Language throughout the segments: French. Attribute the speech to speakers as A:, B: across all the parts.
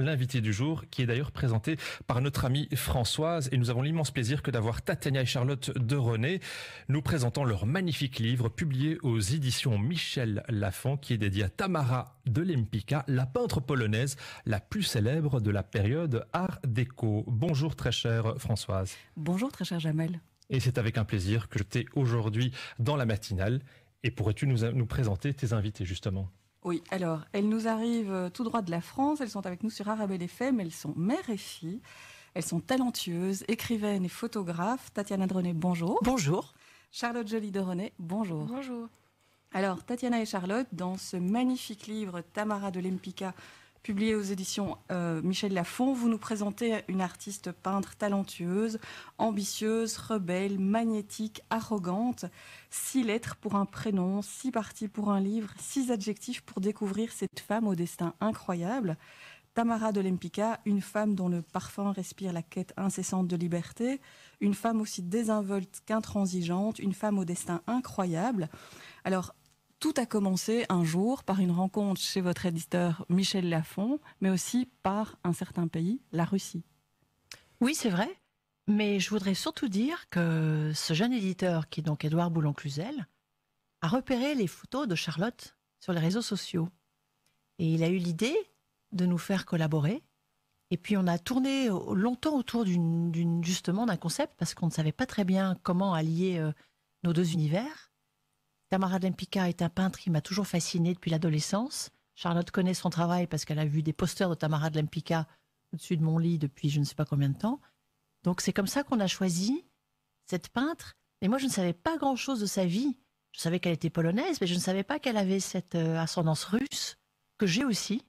A: l'invité du jour, qui est d'ailleurs présenté par notre amie Françoise. Et nous avons l'immense plaisir que d'avoir Tatania et Charlotte de René nous présentant leur magnifique livre publié aux éditions Michel Lafon, qui est dédié à Tamara de Lempicka, la peintre polonaise la plus célèbre de la période Art déco. Bonjour très chère Françoise.
B: Bonjour très chère
A: Jamel. Et c'est avec un plaisir que je t'ai aujourd'hui dans la matinale. Et pourrais-tu nous présenter tes invités justement
B: oui, alors, elles nous arrivent euh, tout droit de la France, elles sont avec nous sur les Femmes, elles sont mères et filles, elles sont talentueuses, écrivaines et photographes. Tatiana Dronet, bonjour. Bonjour. Charlotte Jolie de René, bonjour. Bonjour. Alors, Tatiana et Charlotte, dans ce magnifique livre Tamara de l'Empica, publié aux éditions euh, Michel Lafon, vous nous présentez une artiste peintre talentueuse, ambitieuse, rebelle, magnétique, arrogante. Six lettres pour un prénom, six parties pour un livre, six adjectifs pour découvrir cette femme au destin incroyable. Tamara de Lempicka, une femme dont le parfum respire la quête incessante de liberté, une femme aussi désinvolte qu'intransigeante, une femme au destin incroyable. Alors, tout a commencé un jour par une rencontre chez votre éditeur Michel Lafont, mais aussi par un certain pays, la Russie. Oui, c'est vrai. Mais je voudrais surtout
C: dire que ce jeune éditeur, qui est donc Édouard Boulon-Cluzel, a repéré les photos de Charlotte sur les réseaux sociaux. Et il a eu l'idée de nous faire collaborer. Et puis on a tourné longtemps autour justement d'un concept parce qu'on ne savait pas très bien comment allier euh, nos deux univers. Tamara Lempicka est un peintre qui m'a toujours fasciné depuis l'adolescence. Charlotte connaît son travail parce qu'elle a vu des posters de Tamara Lempicka au-dessus de mon lit depuis je ne sais pas combien de temps. Donc c'est comme ça qu'on a choisi cette peintre. Et moi, je ne savais pas grand-chose de sa vie. Je savais qu'elle était polonaise, mais je ne savais pas qu'elle avait cette euh, ascendance russe, que j'ai aussi,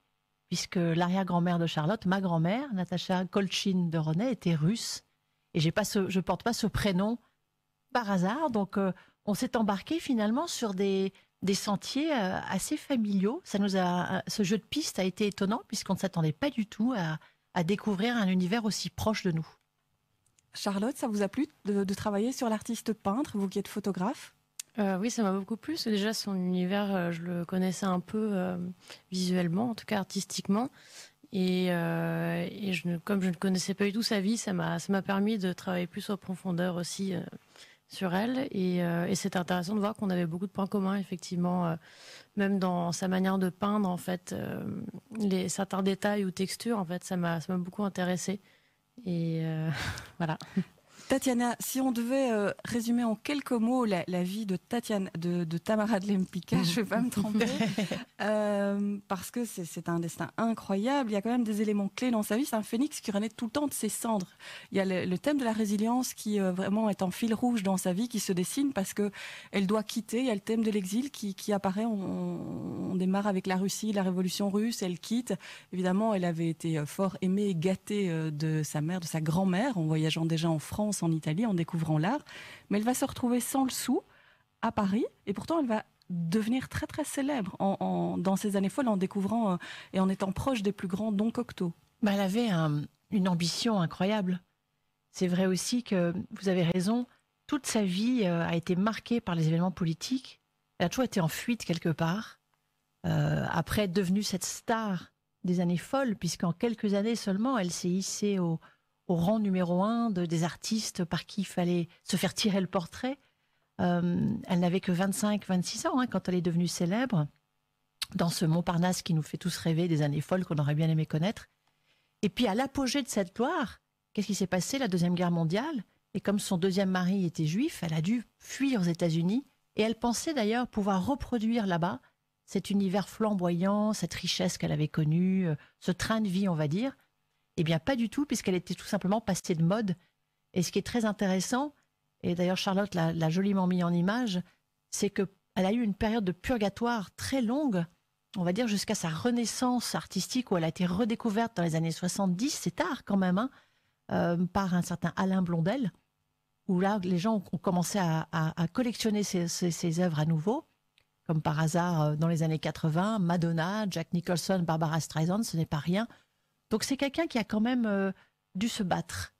C: puisque l'arrière-grand-mère de Charlotte, ma grand-mère, Natacha Kolchin de René, était russe. Et j'ai pas ce, je porte pas ce prénom par hasard. Donc, euh, on s'est embarqué finalement sur des, sentiers euh, assez familiaux. Ça nous a, euh, ce jeu de piste a été étonnant puisqu'on ne s'attendait pas du tout à, découvrir un univers aussi proche de nous. Charlotte, ça vous a plu de,
B: travailler sur l'artiste peintre, vous qui êtes photographe
C: euh, Oui, ça m'a beaucoup plu. Déjà, son univers,
D: je le connaissais un peu visuellement, en tout cas artistiquement. Et, comme je ne connaissais pas du tout sa vie, ça m'a permis de travailler plus en profondeur aussi sur elle. Euh, et, c'est intéressant de voir qu'on avait beaucoup de points communs, effectivement, euh, même dans sa manière de peindre, en fait, euh, les, certains détails ou textures, en
B: fait, ça m'a beaucoup intéressé. Et voilà. Tatiana, si on devait euh, résumer en quelques mots la, vie de Tatiana, de, Tamara de Lempicka, je ne vais pas me tromper, euh, parce que c'est un destin incroyable. Il y a quand même des éléments clés dans sa vie. C'est un phénix qui renaît tout le temps de ses cendres. Il y a le, thème de la résilience qui euh, vraiment est en fil rouge dans sa vie, qui se dessine parce que elle doit quitter. Il y a le thème de l'exil qui, apparaît. On, on, démarre avec la Russie, la révolution russe. Elle quitte. Évidemment, elle avait été fort aimée et gâtée de sa mère, de sa grand-mère, en voyageant déjà en France en Italie en découvrant l'art, mais elle va se retrouver sans le sou à Paris et pourtant elle va devenir très très célèbre dans ces années folles en découvrant euh, et en étant proche des plus grands dons Cocteau.
C: Bah, elle avait une ambition incroyable. C'est vrai aussi que vous avez raison, toute sa vie euh, a été marquée par les événements politiques. Elle a toujours été en fuite quelque part. Euh, après être devenue cette star des années folles, puisqu'en quelques années seulement, elle s'est hissée au, au rang numéro un des artistes par qui il fallait se faire tirer le portrait. Euh, elle n'avait que 25-26 ans hein, quand elle est devenue célèbre, dans ce Montparnasse qui nous fait tous rêver des années folles qu'on aurait bien aimé connaître. Et puis à l'apogée de cette gloire, qu'est-ce qui s'est passé La Deuxième Guerre mondiale. Et comme son deuxième mari était juif, elle a dû fuir aux États-Unis. Et elle pensait d'ailleurs pouvoir reproduire là-bas cet univers flamboyant, cette richesse qu'elle avait connue, euh, ce train de vie, on va dire. Eh bien, pas du tout, puisqu'elle était tout simplement passée de mode. Et ce qui est très intéressant, et d'ailleurs Charlotte l'a joliment mis en image, c'est qu'elle a eu une période de purgatoire très longue, on va dire jusqu'à sa renaissance artistique, où elle a été redécouverte dans les années 70, c'est tard quand même, hein, euh, par un certain Alain Blondel, où là, les gens ont commencé à, collectionner ses, ses œuvres à nouveau comme par hasard euh, dans les années 80, Madonna, Jack Nicholson, Barbara Streisand, ce n'est pas rien. Donc c'est quelqu'un qui a quand même euh, dû se battre.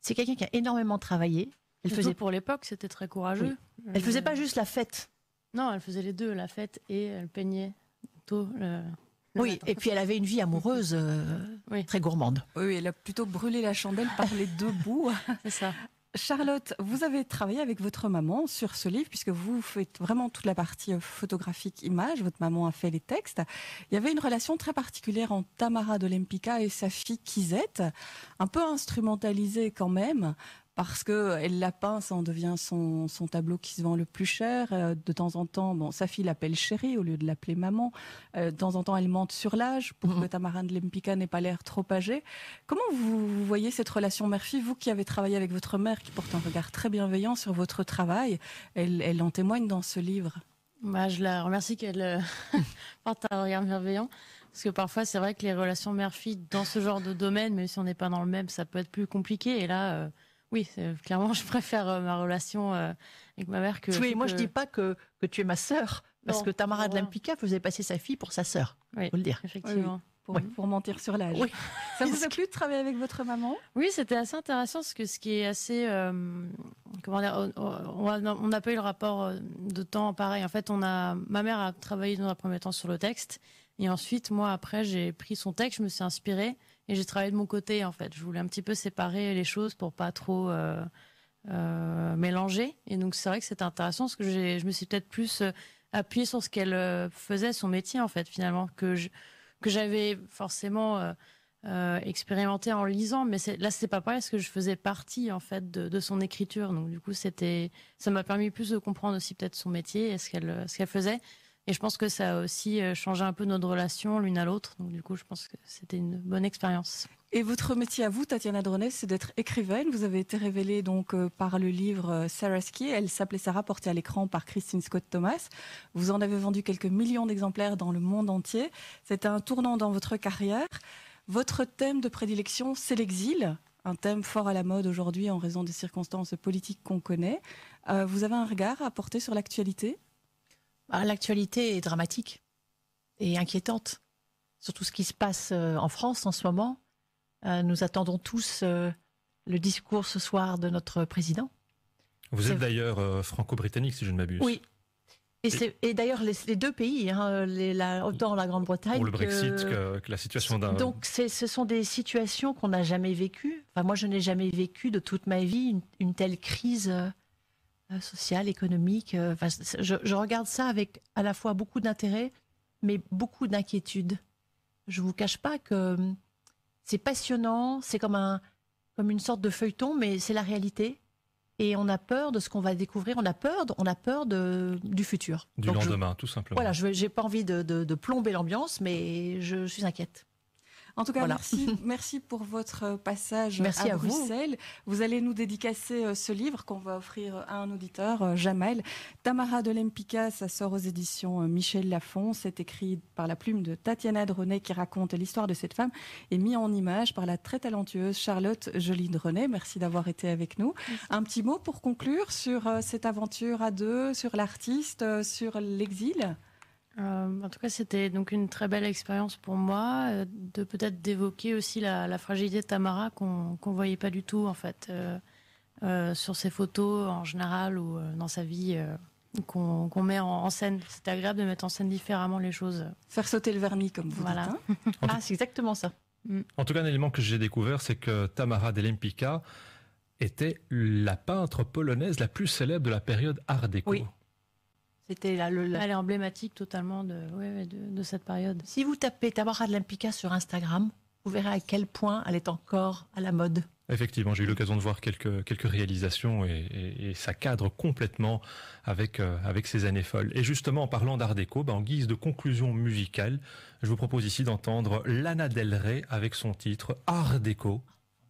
C: C'est quelqu'un qui a énormément travaillé. Elle faisait
D: pour l'époque, c'était très courageux. Elle Elle faisait euh, pas
C: juste la fête. Non, elle faisait les deux, la fête
D: et elle peignait tout euh,
C: Le... Oui, et puis elle avait une vie amoureuse très
B: gourmande. Oui, elle a plutôt brûlé la chandelle par les deux bouts. C'est ça. Charlotte, vous avez travaillé avec votre maman sur ce livre, puisque vous faites vraiment toute la partie euh, photographique image, votre maman a fait les textes. Il y avait une relation très particulière entre Tamara de et sa fille Kizette, un peu instrumentalisée quand même, parce que euh, elle la peint, ça en devient son, tableau qui se vend le plus cher. Euh, de temps en temps, bon, sa fille l'appelle chérie au lieu de l'appeler maman. Euh, de temps en temps, elle mente sur l'âge pour mm-hmm. que Tamarin de Lempicka n'ait pas l'air trop âgée. Comment vous voyez cette relation mère-fille, vous qui avez travaillé avec votre mère, qui porte un regard très bienveillant sur votre travail Elle, en témoigne dans ce livre. Bah, je la remercie
D: qu'elle porte un regard bienveillant. Parce que parfois, c'est vrai que les relations mère-fille dans ce genre de domaine, même si on n'est pas dans le même, ça peut être plus compliqué. Et là, oui, euh, clairement, je préfère euh,
C: ma relation euh, avec ma mère que. Oui, moi je je dis pas que, tu es ma sœur, parce que Tamara de Lampica faisait passer sa fille pour sa sœur. Oui, le dire. Effectivement. Pour, mentir sur l'âge.
B: Ça vous a
D: plu de travailler avec votre maman Oui, c'était assez intéressant parce que ce qui est assez, comment dire, on n'a pas eu le rapport de temps pareil. En fait, on a, ma mère a travaillé dans un premier temps sur le texte et ensuite, moi après, j'ai pris son texte, je me suis inspirée et j'ai travaillé de mon côté en fait. Je voulais un petit peu séparer les choses pour pas trop euh, euh, mélanger. Et donc c'est vrai que c'était intéressant parce que je me suis peut-être plus euh, appuyée sur ce qu'elle faisait, son métier en fait finalement que que j'avais forcément expérimenté en lisant. Mais là c'est pas pareil parce que je faisais partie en fait de, son écriture. Donc du coup c'était ça m'a permis plus de comprendre aussi peut-être son métier et ce qu'elle ce qu'elle faisait. Et je pense que ça a aussi euh, changé un peu notre relation l'une à l'autre. Donc du coup, je pense que c'était une bonne expérience.
B: Et votre métier à vous, Tatiana Dronet, c'est d'être écrivaine. Vous avez été révélée donc euh, par le livre euh, Sarah Ski. Elle s'appelait Sarah, portée à l'écran par Christine Scott Thomas. Vous en avez vendu quelques millions d'exemplaires dans le monde entier. C'était un tournant dans votre carrière. Votre thème de prédilection, c'est l'exil un thème fort à la mode aujourd'hui en raison des circonstances politiques qu'on connaît. vous avez un regard à porter sur l'actualité bah, l'actualité est
C: dramatique et inquiétante sur tout ce qui se passe euh, en France en ce moment. Euh, nous attendons tous euh, le discours ce soir de notre président.
A: Vous êtes d'ailleurs franco-britannique, si je ne m'abuse. Oui,
C: et, et d'ailleurs, les, deux pays, hein, les, la, autant la Grande-Bretagne. Pour le Brexit, que,
A: la situation d'un. Donc,
C: ce sont des situations qu'on n'a jamais vécues. Enfin, moi, je n'ai jamais vécu de toute ma vie une telle crise euh, social, économique. Euh, je, regarde ça avec à la fois beaucoup d'intérêt, mais beaucoup d'inquiétude. Je vous cache pas que hum, c'est passionnant, c'est comme un comme une sorte de feuilleton, mais c'est la réalité. Et on a peur de ce qu'on va découvrir, on a peur, on a peur de, du futur. Du
A: lendemain, tout simplement. Voilà,
C: je n'ai pas envie de, plomber l'ambiance, mais je suis inquiète.
B: En tout cas, merci, pour votre euh, passage à, Bruxelles. Vous. allez nous dédicacer euh, ce livre qu'on va offrir euh, à un auditeur, Jamel. Tamara de l'Empica, ça sort aux éditions Michel Lafon. C'est écrit par la plume de Tatiana Drenet qui raconte l'histoire de cette femme et mis en image par la très talentueuse Charlotte Jolie Drenet. Merci d'avoir été avec nous. Un petit mot pour conclure sur cette aventure à deux, sur l'artiste, sur l'exil
D: euh, en tout cas, c'était donc une très belle expérience pour moi, euh, de peut-être d'évoquer aussi la, fragilité de Tamara qu'on ne voyait pas du tout en fait euh, sur ses photos en général ou dans sa vie qu'on met en, scène. C'est agréable de mettre en scène
C: différemment les choses. Faire sauter le vernis comme vous voilà. dites. Hein. ah, c'est exactement ça.
A: Mm. En tout cas, un élément que j'ai découvert, c'est que Tamara Lempicka était la peintre polonaise la plus célèbre de la période Art déco. Oui.
C: C'était la... Elle est emblématique totalement de, de, cette période. Si vous tapez Tamara de l'Impica sur Instagram, vous verrez à quel point elle est encore à la mode.
A: Effectivement, j'ai eu l'occasion de voir quelques, quelques réalisations et, ça cadre complètement avec, euh, avec ces années folles. Et justement, en parlant d'art déco, ben, en guise de conclusion musicale, je vous propose ici d'entendre Lana Del Rey avec son titre Art déco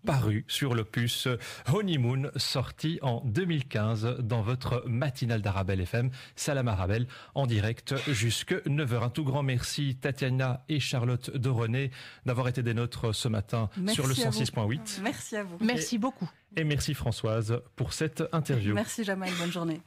A: paru sur l'opus Honeymoon, sorti en 2015 dans votre matinale d'Arabelle FM, Salam Arabelle, en direct jusque 9h. Un tout grand merci Tatiana et Charlotte de d'avoir été des nôtres ce matin sur le 106.8. Merci à vous. Merci beaucoup. Et merci Françoise pour cette interview.
B: Merci Jamal, bonne journée.